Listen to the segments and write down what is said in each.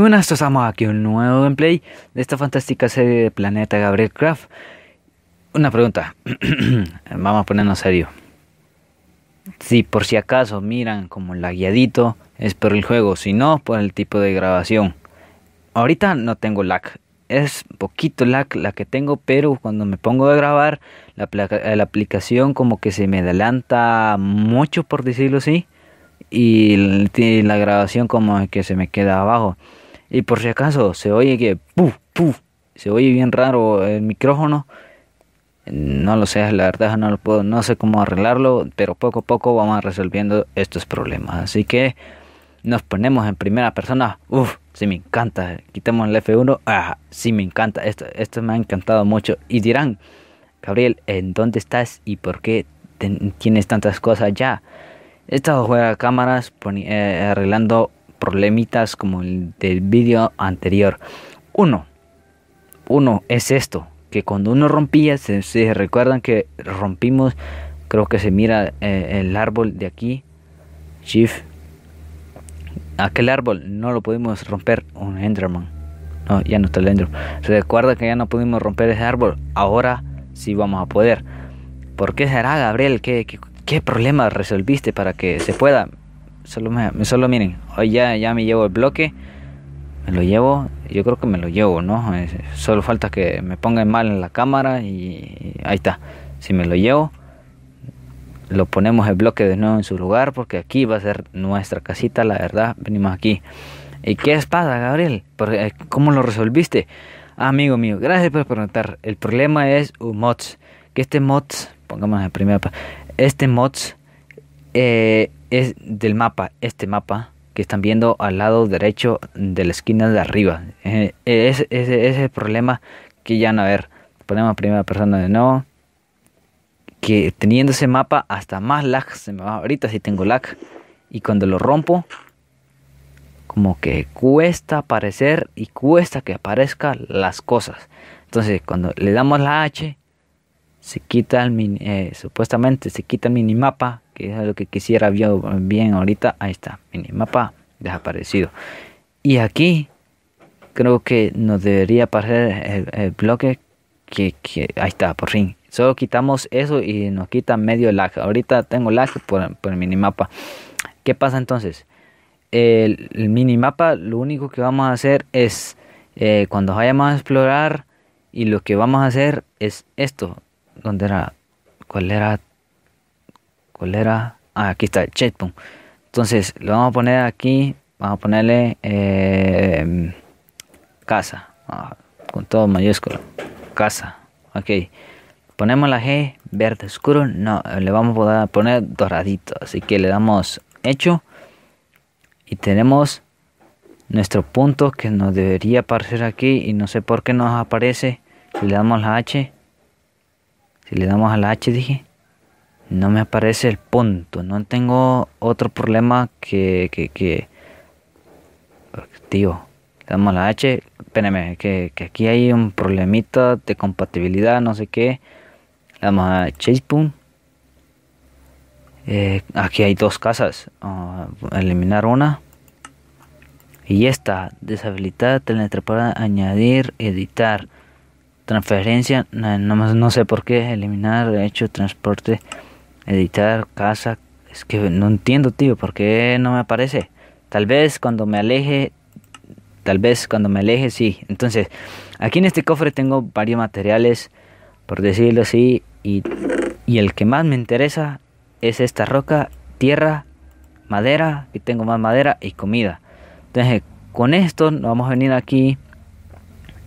muy buenas, esto estamos aquí un nuevo gameplay de esta fantástica serie de Planeta Gabriel Craft. Una pregunta, vamos a ponernos serio. Si por si acaso miran como lagueadito, es por el juego, si no, por el tipo de grabación. Ahorita no tengo lag, es poquito lag la que tengo, pero cuando me pongo a grabar, la, eh, la aplicación como que se me adelanta mucho, por decirlo así y la grabación como que se me queda abajo. Y por si acaso se oye que se oye bien raro el micrófono. No lo sé, la verdad no lo puedo, no sé cómo arreglarlo, pero poco a poco vamos resolviendo estos problemas. Así que nos ponemos en primera persona. Uf, sí me encanta. quitamos el F1. si ah, sí me encanta. Esto, esto me ha encantado mucho. Y dirán, Gabriel, ¿en dónde estás y por qué tienes tantas cosas ya? He estado jugando cámaras, eh, arreglando problemitas como el del vídeo anterior. Uno, uno es esto, que cuando uno rompía, se, recuerdan que rompimos, creo que se mira eh, el árbol de aquí, Chief. Aquel árbol no lo pudimos romper, un Enderman. No, ya no está el Enderman. Se recuerda que ya no pudimos romper ese árbol, ahora sí vamos a poder. ¿Por qué será, Gabriel? ¿Qué, qué, qué problema resolviste para que se pueda? Solo, miren, hoy ya, ya me llevo el bloque. Me lo llevo, yo creo que me lo llevo, ¿no? Solo falta que me pongan mal en la cámara y ahí está. Si me lo llevo, lo ponemos el bloque de nuevo en su lugar porque aquí va a ser nuestra casita, la verdad, venimos aquí. ¿Y qué es pasa, Gabriel? Eh, ¿Cómo lo resolviste? Ah, amigo mío, gracias por preguntar. El problema es un uh, mods. Que este mods, pongamos en primera, este mods eh, es del mapa, este mapa que están viendo al lado derecho de la esquina de arriba. Eh, ese, es el problema que ya no a ver. Ponemos primera persona de nuevo. Que teniendo ese mapa hasta más lag se me va ahorita si tengo lag. Y cuando lo rompo, como que cuesta aparecer y cuesta que aparezcan las cosas. Entonces cuando le damos la H, se quita el mini, eh, supuestamente se quita el mapa es lo que quisiera ver bien ahorita. Ahí está, mini mapa desaparecido. Y aquí creo que nos debería aparecer el, bloque que, ahí está, por fin. Solo quitamos eso y nos quita medio lag. Ahorita tengo lag por, por el minimapa. ¿Qué pasa entonces? El, mini mapa lo único que vamos a hacer es eh, cuando vayamos a explorar y lo que vamos a hacer es esto. donde era? ¿Cuál era? ¿Cuál era? Ah, aquí está, el checkpoint. Entonces, lo vamos a poner aquí. Vamos a ponerle em, casa. Ah, con todo mayúsculo. Casa. Ok. Ponemos la G verde oscuro. No, le vamos a poner doradito. Así que le damos hecho. Y tenemos nuestro punto que nos debería aparecer aquí. Y no sé por qué nos aparece. Si le damos la H. Si le damos a la H dije no me aparece el punto. No tengo otro problema que. que, que tío, damos la H. Espérenme, que, aquí hay un problemita de compatibilidad, no sé qué. Le damos a Chase eh, aquí hay dos casas. eliminar una. Y esta, deshabilitar, para añadir, editar. Transferencia, no, no sé por qué, eliminar, hecho, transporte editar casa. Es que no entiendo, tío, por qué no me aparece. Tal vez cuando me aleje, tal vez cuando me aleje, sí. Entonces, aquí en este cofre tengo varios materiales, por decirlo así, y, el que más me interesa es esta roca, tierra, madera, y tengo más madera y comida. Entonces, con esto nos vamos a venir aquí.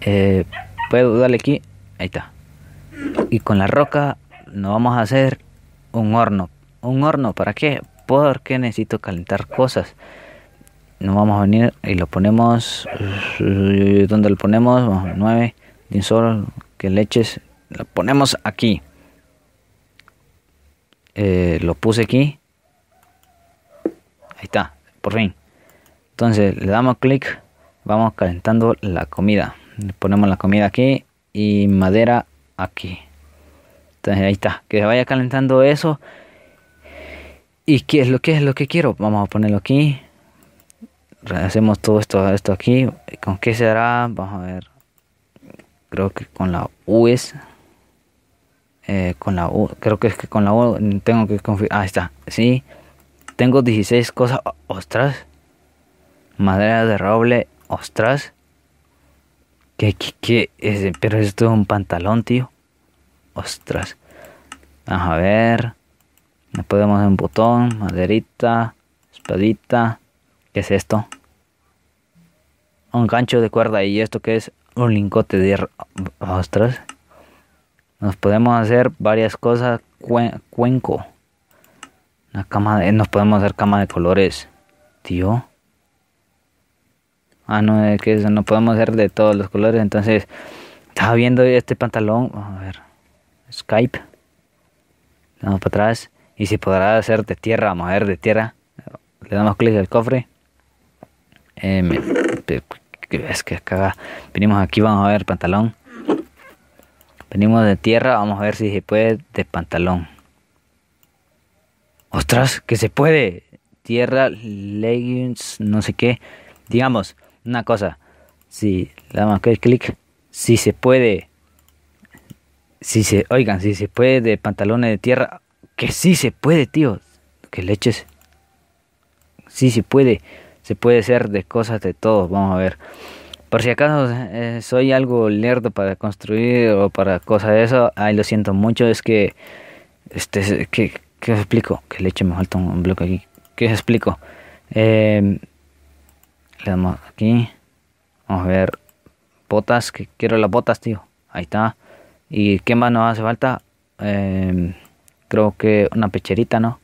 Eh, puedo darle aquí, ahí está. Y con la roca nos vamos a hacer un horno. ¿Un horno para qué? Porque necesito calentar cosas. Nos vamos a venir y lo ponemos. ¿Dónde lo ponemos? nueve 9, 10 sol, que leches. Lo ponemos aquí. Eh, lo puse aquí. Ahí está, por fin. Entonces le damos clic, vamos calentando la comida. Le ponemos la comida aquí y madera aquí. Entonces ahí está, que se vaya calentando eso. ¿Y qué es lo que es lo que quiero? Vamos a ponerlo aquí. Hacemos todo esto, esto aquí. ¿Con qué será? Vamos a ver. Creo que con la U eh, con la U, creo que es que con la U tengo que confirmar. ahí está, sí. Tengo 16 cosas. Ostras. Madera de roble. Ostras. ¿Qué, qué, qué? Es, pero esto es un pantalón, tío. Ostras. Vamos a ver. nos podemos un botón, maderita, espadita. ¿Qué es esto? Un gancho de cuerda y esto que es un lingote de ostras. Nos podemos hacer varias cosas. cuenco. Una cama de. Nos podemos hacer cama de colores. Tío. Ah, no, es que eso no podemos hacer de todos los colores. Entonces, estaba viendo este pantalón. A ver. Skype. Le damos para atrás. Y si podrá hacer de tierra, vamos a ver de tierra. Le damos clic al cofre. Em, es que venimos aquí, vamos a ver pantalón. Venimos de tierra, vamos a ver si se puede de pantalón. ¡Ostras! ¡Que se puede! Tierra, leggings, no sé qué. Digamos, una cosa. Si le damos clic. Si se puede si se, oigan, si se puede de pantalones de tierra, que sí se puede, tío. Que leches. Si se puede. Se puede ser de cosas de todo Vamos a ver. Por si acaso eh, soy algo lerdo para construir o para cosas de eso, ahí lo siento mucho. Es que, este, que, ¿qué explico? Que leche me falta un bloque aquí. ¿Qué os explico? Em, le damos aquí. Vamos a ver. Botas, que quiero las botas, tío. Ahí está. ¿Y qué más nos hace falta? Em, creo que una pecherita, ¿no?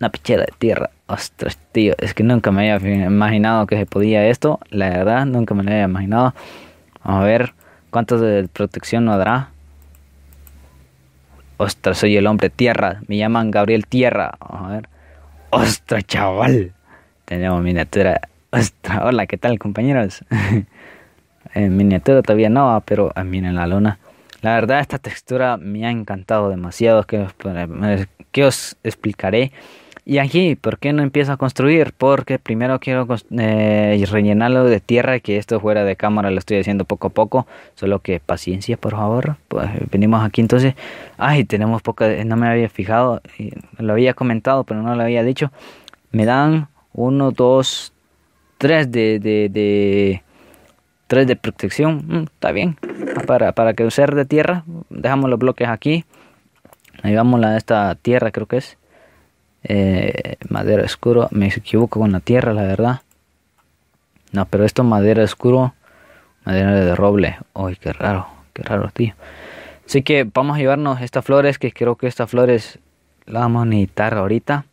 Una pechera de tierra. Ostras, tío, es que nunca me había imaginado que se podía esto. La verdad, nunca me lo había imaginado. Vamos a ver cuántos de protección nos dará. Ostras, soy el hombre tierra. Me llaman Gabriel Tierra. Vamos a ver. Ostras, chaval. Tenemos miniatura. Ostras, hola, ¿qué tal, compañeros? eh, miniatura todavía no, pero mí ah, miren la luna. La verdad esta textura me ha encantado demasiado, que, que os explicaré. Y aquí, ¿por qué no empiezo a construir? Porque primero quiero eh, rellenarlo de tierra, que esto fuera de cámara lo estoy haciendo poco a poco, solo que paciencia, por favor. Pues venimos aquí entonces. Ay, tenemos poca, no me había fijado, lo había comentado, pero no lo había dicho. Me dan uno 2, 3 de, de 3 de protección, mm, está bien. Para, para que de tierra, dejamos los bloques aquí. Ahí vamos de esta tierra, creo que es. Eh, madera oscuro, me equivoco con la tierra, la verdad. No, pero esto madera oscuro, madera de roble. Uy, qué raro, qué raro, tío. Así que vamos a llevarnos estas flores, que creo que estas flores la vamos a necesitar ahorita.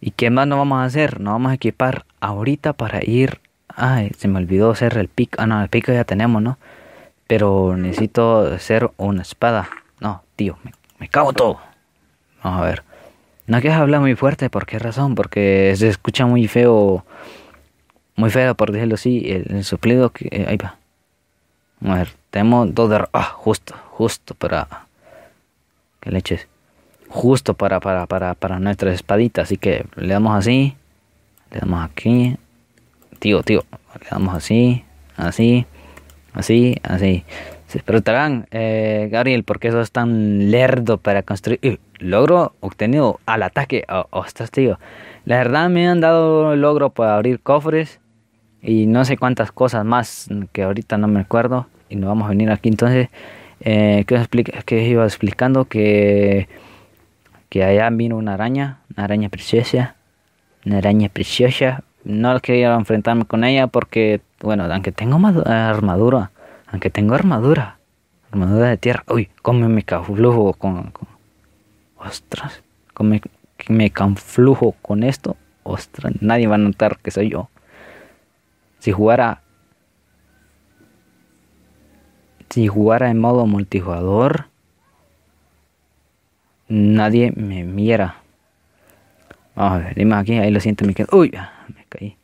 ¿Y qué más nos vamos a hacer? Nos vamos a equipar ahorita para ir Ay, se me olvidó hacer el pico. Ah, no, el pico ya tenemos, ¿no? Pero necesito hacer una espada. No, tío, me, me cago todo. Vamos a ver. No quieres hablar muy fuerte, ¿por qué razón? Porque se escucha muy feo, muy feo, por decirlo así, el, suplido que... Eh, ahí va. A ver, tenemos dos de... Ah, justo, justo para... Que leches. Justo para, para, para, para Así que le damos así. Le damos aquí. Tío, tío, le damos así, así, así, así. Se preguntarán, eh, Gabriel, ¿por qué es tan lerdo para construir eh, logro obtenido al ataque? o tío. La verdad me han dado logro para abrir cofres y no sé cuántas cosas más que ahorita no me acuerdo y no vamos a venir aquí entonces. Eh, os explica, que iba explicando que, que allá vino una araña, una araña preciosa, una araña preciosa, no quería enfrentarme con ella porque, bueno, aunque tengo armadura, aunque tengo armadura, armadura de tierra, uy, come mi camuflujo con, ostras, come me camuflujo con esto, ostras, nadie va a notar que soy yo. Si jugara, si jugara en modo multijugador, nadie me mira. Vamos a ver, aquí, ahí lo siento, me quedo. Uy, ahí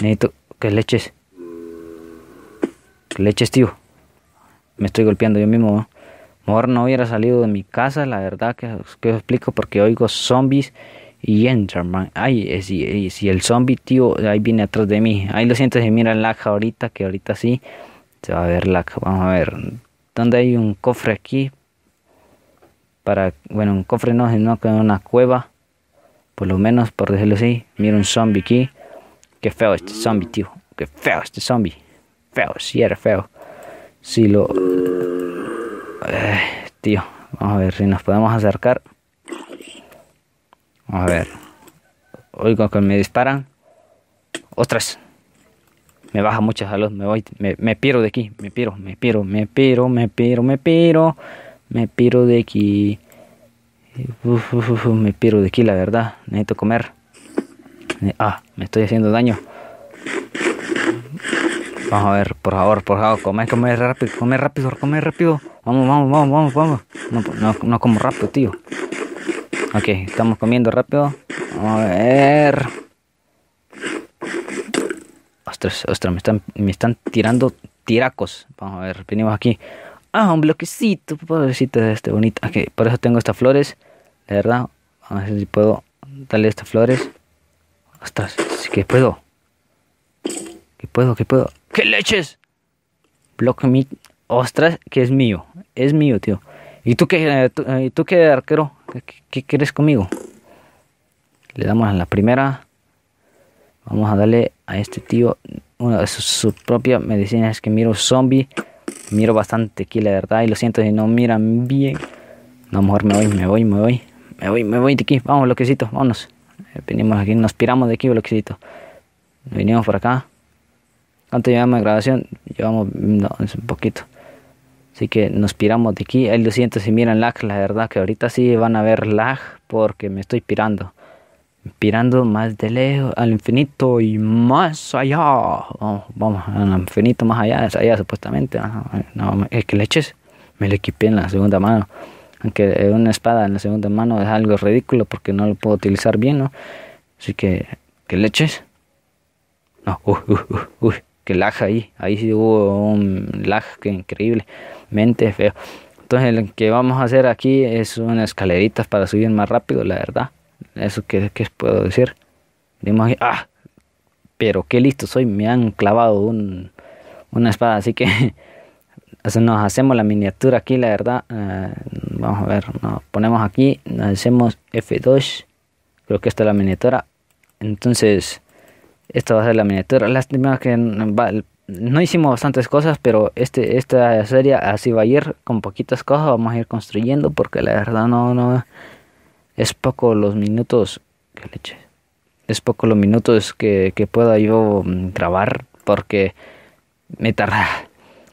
Necesito que leches. leches, tío. Me estoy golpeando yo mismo. ¿no? Mejor no hubiera salido de mi casa, la verdad que, os explico, porque oigo zombies y Enderman. Ay, eh, si, eh, si el zombie, tío, ahí viene atrás de mí. Ahí lo siento, se mira el lag ahorita, que ahorita sí se va a ver la Vamos a ver. ¿Dónde hay un cofre aquí? Para, bueno, un cofre no, sino que una cueva. Por lo menos, por decirlo así. Mira un zombie aquí. Qué feo este zombie, tío. Qué feo este zombie. Feo, si era feo. Si lo... Eh, tío, vamos a ver si nos podemos acercar. Vamos a ver. Oigo que me disparan. Ostras. Me baja mucha salud. Me voy. Me, piro de aquí. Me piro, me piro, me piro, me piro, me piro. Me piro de aquí. me piro de aquí, la verdad. Necesito comer. Eh, ah, me estoy haciendo daño. Vamos a ver, por favor, por favor, come, come rápido, come rápido, come rápido. Vamos, vamos, vamos, vamos, vamos. Pues, no, como rápido, tío. Ok, estamos comiendo rápido. Vamos a ver. Ostras, ostras, me están, me están tirando tiracos. Vamos a ver, venimos aquí. Ah, un bloquecito, pobrecito de este bonito. Ok, por eso tengo estas flores. De verdad, a ver si puedo darle estas flores. Ostras, que puedo. Que puedo, que puedo. ¡Qué leches! Block me. Ostras, que es mío. Es mío, tío. ¿Y tú qué, eh, eh, tú, qué arquero? ¿Qué, qué, quieres conmigo? Le damos a la primera. Vamos a darle a este tío una de sus, propias medicinas. Es que miro zombie. Miro bastante aquí, la verdad. Y lo siento si no miran bien. No, mejor me voy, me voy, me voy. Me voy, me voy de aquí. Vamos, loquecito, vámonos. Venimos aquí, nos piramos de aquí, bloquecito. Vinimos por acá. ¿Cuánto llevamos en grabación? Llevamos un poquito. Así que nos piramos de aquí. El 200, si miran lag, la verdad que ahorita sí van a ver lag porque me estoy pirando. Pirando más de lejos, al infinito y más allá. Vamos, vamos, al infinito más allá, es allá supuestamente. No, es que eches, me lo equipé en la segunda mano aunque una espada en la segunda mano es algo ridículo porque no lo puedo utilizar bien, ¿no? Así que, ¿qué leches? No, uy, uy, uy, uy, que laja ahí, ahí sí hubo un lag que increíblemente feo. Entonces, lo que vamos a hacer aquí es unas escaleritas para subir más rápido, la verdad. Eso que, que puedo decir. Dimos ah, pero qué listo soy, me han clavado un, una espada, así que nos hacemos la miniatura aquí, la verdad. Eh, vamos a ver, nos ponemos aquí, nos hacemos F2. Creo que esta es la miniatura. Entonces, esta va a ser la miniatura. Lástima que no hicimos bastantes cosas, pero este, esta serie así va a ir con poquitas cosas. Vamos a ir construyendo porque la verdad no, no es poco los minutos. que leche? Es poco los minutos que, que pueda yo mm, grabar porque me tarda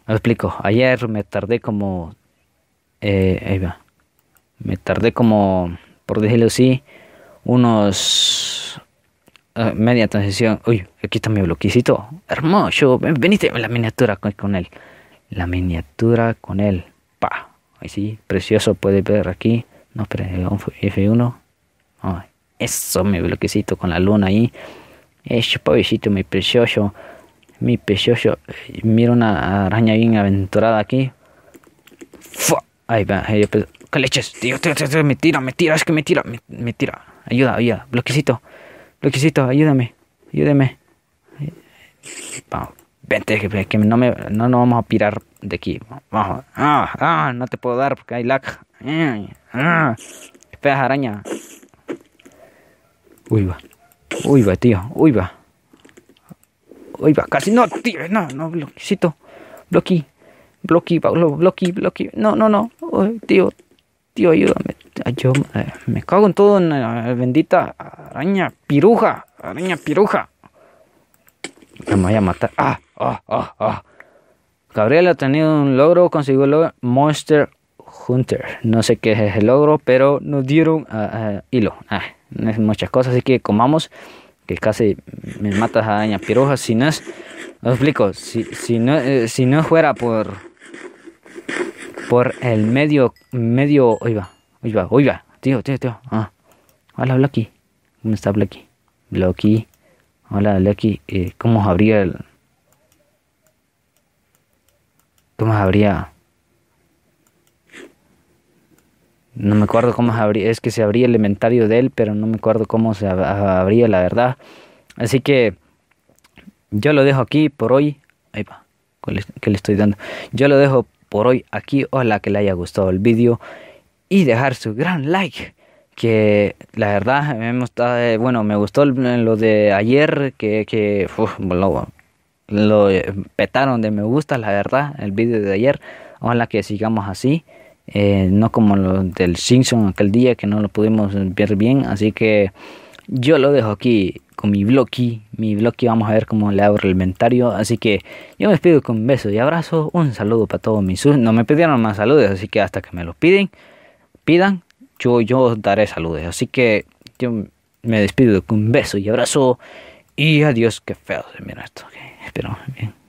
me explico. Ayer me tardé como. Eh, va. Me tardé como, por decirlo así, unos. Ah, media transición. Uy, aquí está mi bloquecito. Hermoso. veniste la miniatura con, él. La miniatura con él. Pa. Ahí sí, precioso. Puede ver aquí. No, pero F1. eso, mi bloquecito con la luna ahí. Eso, pobrecito, mi precioso. Mi pechocho. Mira una araña bien aventurada aquí. ¡Fua! Ahí va. Ahí leches? Tío, tío, tío, me tira, me tira, es que me tira, me, tira. Ayuda, ayuda. Bloquecito. Bloquecito, ayúdame. Ayúdame. Vamos. Vente, que, no, me, no nos vamos a pirar de aquí. Vamos. Ah, ah, no te puedo dar porque hay lag. Ah, espera, araña. Uy, va. Uy, va, tío. Uy, va. Hoy va casi. No, tío, no, no, bloquecito. Bloqui. Bloqui, Pablo, bloqui, bloqui. No, no, no. tío, tío, ayúdame. Yo eh, me cago en todo en la bendita araña piruja. Araña piruja. Me voy a matar. Ah, ah, ah, ah. Gabriel ha tenido un logro, consiguió el logro Monster Hunter. No sé qué es el logro, pero nos dieron eh, eh, hilo. Ah, muchas cosas, así que comamos que casi me matas a daña. Piroja. Si no es, os explico, si, si, no, eh, si no fuera por por el medio, medio, va. oiga, va. tío, tío, tío. Ah. Hola, Blacky. ¿Cómo está Blacky? Blacky. Hola, Blacky. Eh, ¿Cómo habría el... ¿Cómo habría... no me acuerdo cómo se abría, es que se abría el inventario de él, pero no me acuerdo cómo se abría la verdad. Así que yo lo dejo aquí por hoy. Ahí va, que le estoy dando. Yo lo dejo por hoy aquí. Ojalá que le haya gustado el vídeo y dejar su gran like. Que la verdad, eh, bueno, me gustó lo de ayer, que, que lo, lo eh, petaron de me gusta, la verdad, el vídeo de ayer. Ojalá que sigamos así. Eh, no como los del Simpson aquel día que no lo pudimos ver bien, así que yo lo dejo aquí con mi bloqui, mi bloqui vamos a ver cómo le abro el inventario, así que yo me despido con un beso y abrazo, un saludo para todos mis no me pidieron más saludos, así que hasta que me lo piden, pidan, yo, yo os daré saludos, así que yo me despido con un beso y abrazo y adiós, que feo se mira esto, espero bien.